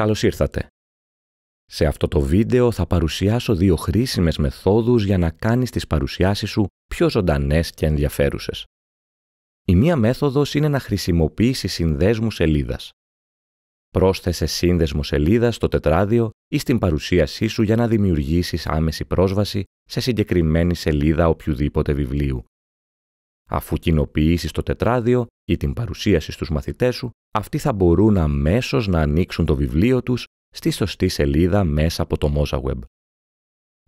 Καλώς ήρθατε. Σε αυτό το βίντεο θα παρουσιάσω δύο χρήσιμες μεθόδους για να κάνεις τις παρουσιάσεις σου πιο ζωντανές και ενδιαφέρουσες. Η μία μέθοδος είναι να χρησιμοποιήσεις συνδέσμους σελίδας. Πρόσθεσες σύνδεσμο σελίδας στο τετράδιο ή στην παρουσίασή σου για να δημιουργήσεις άμεση πρόσβαση σε συγκεκριμένη σελίδα οποιοδήποτε βιβλίου. Αφού κοινοποιήσεις το τετράδιο ή την παρουσίαση στους μαθητές σου, αυτοί θα μπορούν αμέσως να ανοίξουν το βιβλίο τους στη σωστή σελίδα μέσα από το MozaWeb.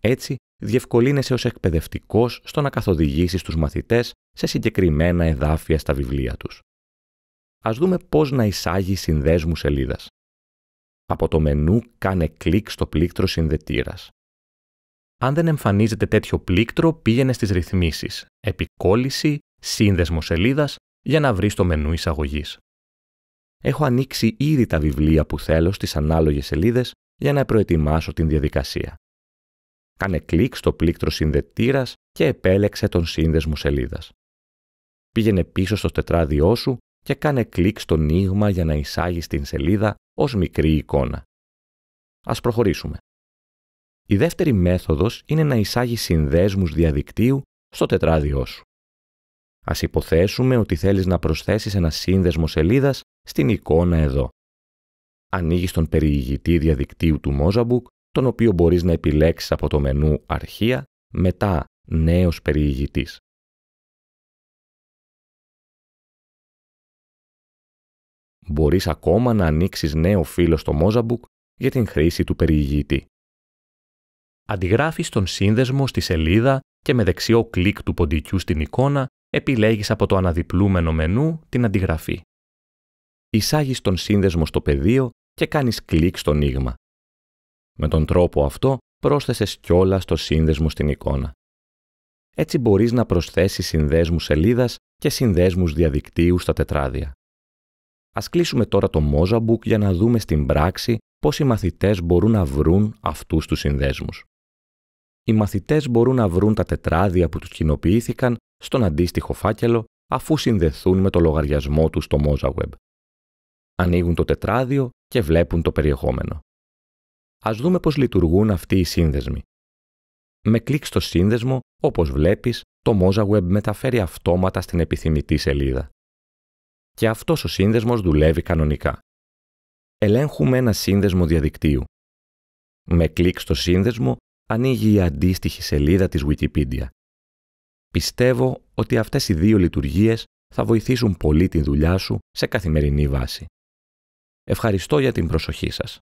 Έτσι, διευκολύνεσαι ως εκπαιδευτικός στο να καθοδηγήσεις τους μαθητές σε συγκεκριμένα εδάφια στα βιβλία τους. Ας δούμε πώς να εισάγει συνδέσμους σελίδας. Από το μενού κάνε κλικ στο πλήκτρο συνδετήρας. Αν δεν εμφανίζεται τέτοιο πλήκτρο, πήγαινε στις ρυθμίσεις επικόλυση σύνδεσμος σελίδας για να βρεις το μενού εισαγωγής. Έχω ανοίξει ήδη τα βιβλία που θέλω στις ανάλογες σελίδες για να προετοιμάσω την διαδικασία. Κάνε κλικ στο πλήκτρο συνδετήρας και επέλεξε τον σύνδεσμο σελίδας. Πήγαινε πίσω στο τετράδιό σου και κάνε κλικ στο νίγμα για να εισάγεις την σελίδα ως μικρή εικόνα. Ας προχωρήσουμε. Η δεύτερη μέθοδος είναι να εισάγεις συνδέσμους διαδικτύου στο τετράδιό σου. Ας υποθέσουμε ότι θέλεις να προσθέσεις ένα σύνδεσμο σελίδας στην εικόνα εδώ. Ανοίγεις τον περιηγητή διαδικτύου του Mozabook, τον οποίο μπορείς να επιλέξεις από το μενού Αρχεία, μετά Νέος περιηγητής Μπορείς ακόμα να ανοίξεις νέο φύλλο στο Mozabook για την χρήση του περιηγητή. Αντιγράφεις τον σύνδεσμο στη σελίδα και με δεξιό κλικ του ποντικού στην εικόνα επιλέγεις από το αναδιπλούμενο μενού την αντιγραφή. Εισάγεις τον σύνδεσμο στο πεδίο και κάνεις κλικ στο νήγμα. Με τον τρόπο αυτό πρόσθεσες κιόλα το σύνδεσμο στην εικόνα. Έτσι μπορείς να προσθέσεις συνδέσμους σελίδας και συνδέσμους διαδικτύου στα τετράδια. Ας κλείσουμε τώρα το Mozabook για να δούμε στην πράξη πώς οι μαθητές μπορούν να βρουν αυτούς τους συνδέσμους. Οι μαθητές μπορούν να βρουν τα τετράδια που τους κοινοποιήθηκαν στον αντίστοιχο φάκελο αφού συνδεθούν με το λογαριασμό τους στο MozaWeb. Ανοίγουν το τετράδιο και βλέπουν το περιεχόμενο. Ας δούμε πώς λειτουργούν αυτοί οι σύνδεσμοι. Με κλικ στο σύνδεσμο, όπως βλέπεις, το MozaWeb μεταφέρει αυτόματα στην επιθυμητή σελίδα. Και αυτός ο σύνδεσμος δουλεύει κανονικά. Ελέγχουμε ένα σύνδεσμο διαδικτύου. Με κλικ στο σύνδεσμο ανοίγει η αντίστοιχη σελίδα της Wikipedia. Πιστεύω ότι αυτές οι δύο λειτουργίες θα βοηθήσουν πολύ τη δουλειά σου σε καθημερινή βάση. Ευχαριστώ για την προσοχή σας.